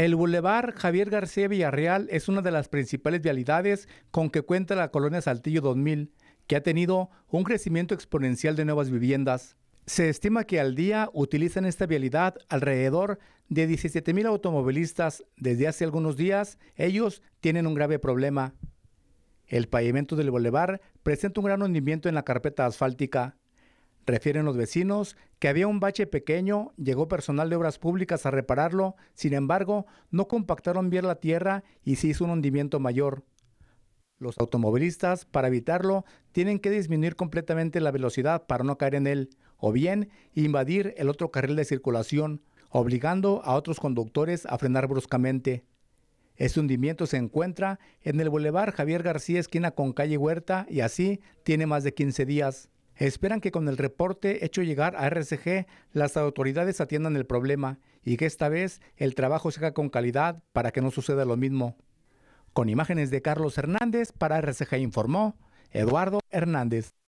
El Boulevard Javier García Villarreal es una de las principales vialidades con que cuenta la colonia Saltillo 2000, que ha tenido un crecimiento exponencial de nuevas viviendas. Se estima que al día utilizan esta vialidad alrededor de 17 mil automovilistas. Desde hace algunos días, ellos tienen un grave problema. El pavimento del Boulevard presenta un gran hundimiento en la carpeta asfáltica. Refieren los vecinos que había un bache pequeño, llegó personal de obras públicas a repararlo, sin embargo, no compactaron bien la tierra y se hizo un hundimiento mayor. Los automovilistas, para evitarlo, tienen que disminuir completamente la velocidad para no caer en él, o bien invadir el otro carril de circulación, obligando a otros conductores a frenar bruscamente. Este hundimiento se encuentra en el Boulevard Javier García, esquina con calle Huerta, y así tiene más de 15 días. Esperan que con el reporte hecho llegar a RCG las autoridades atiendan el problema y que esta vez el trabajo se haga con calidad para que no suceda lo mismo. Con imágenes de Carlos Hernández para RCG informó Eduardo Hernández.